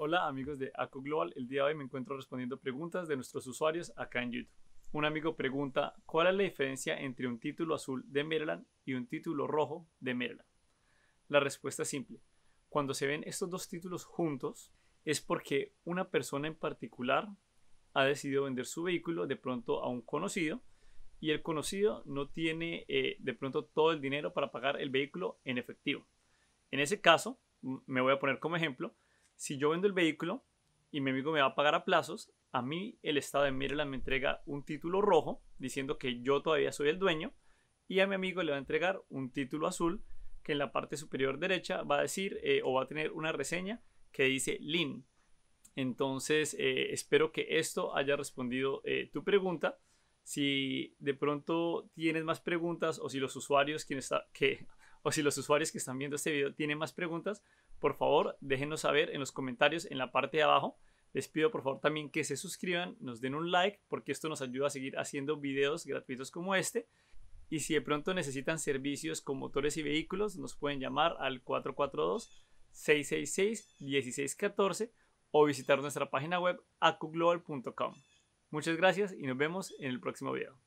Hola amigos de ACO Global, el día de hoy me encuentro respondiendo preguntas de nuestros usuarios acá en YouTube. Un amigo pregunta, ¿cuál es la diferencia entre un título azul de Maryland y un título rojo de Maryland? La respuesta es simple. Cuando se ven estos dos títulos juntos es porque una persona en particular ha decidido vender su vehículo de pronto a un conocido y el conocido no tiene eh, de pronto todo el dinero para pagar el vehículo en efectivo. En ese caso, me voy a poner como ejemplo, si yo vendo el vehículo y mi amigo me va a pagar a plazos, a mí el Estado de Maryland me entrega un título rojo diciendo que yo todavía soy el dueño y a mi amigo le va a entregar un título azul que en la parte superior derecha va a decir eh, o va a tener una reseña que dice Lin. Entonces eh, espero que esto haya respondido eh, tu pregunta si de pronto tienes más preguntas o si los usuarios que, o si los usuarios que están viendo este video tienen más preguntas, por favor déjenos saber en los comentarios en la parte de abajo. Les pido por favor también que se suscriban, nos den un like porque esto nos ayuda a seguir haciendo videos gratuitos como este. Y si de pronto necesitan servicios con motores y vehículos, nos pueden llamar al 442-666-1614 o visitar nuestra página web acuglobal.com. Muchas gracias y nos vemos en el próximo video.